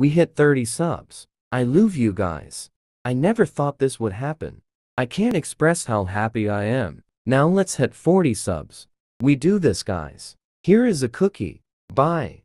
We hit 30 subs. I love you guys. I never thought this would happen. I can't express how happy I am. Now let's hit 40 subs. We do this guys. Here is a cookie. Bye.